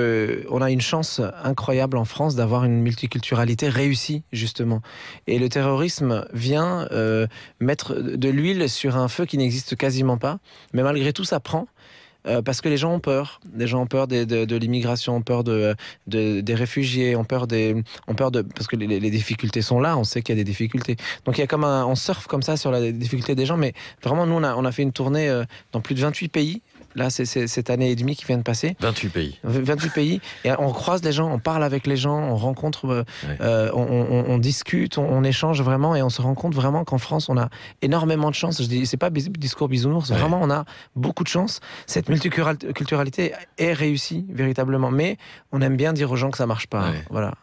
Euh, on a une chance incroyable en France d'avoir une multiculturalité réussie, justement. Et le terrorisme vient euh, mettre de l'huile sur un feu qui n'existe quasiment pas, mais malgré tout, ça prend. Euh, parce que les gens ont peur. Les gens ont peur de, l'immigration, ont peur des réfugiés, ont peur de parce que les, difficultés sont là. On sait qu'il y a des difficultés. Donc y comme on surfe comme ça sur la difficulté des gens. Mais vraiment, nous on on a fait une tournée dans plus de 28 pays là, c'est cette année et demie qui vient de passer. 28 pays. 28 pays. Et on croise les gens, on parle avec les gens, on rencontre, euh, euh, on, discute, on, échange vraiment et on se rend compte vraiment qu'en France, on a énormément de chance. Je dis, c'est pas discours bisounours, vraiment, on a beaucoup de chance. Cette multiculturalité est réussie véritablement, mais on aime bien dire aux gens que ça marche pas. Voilà.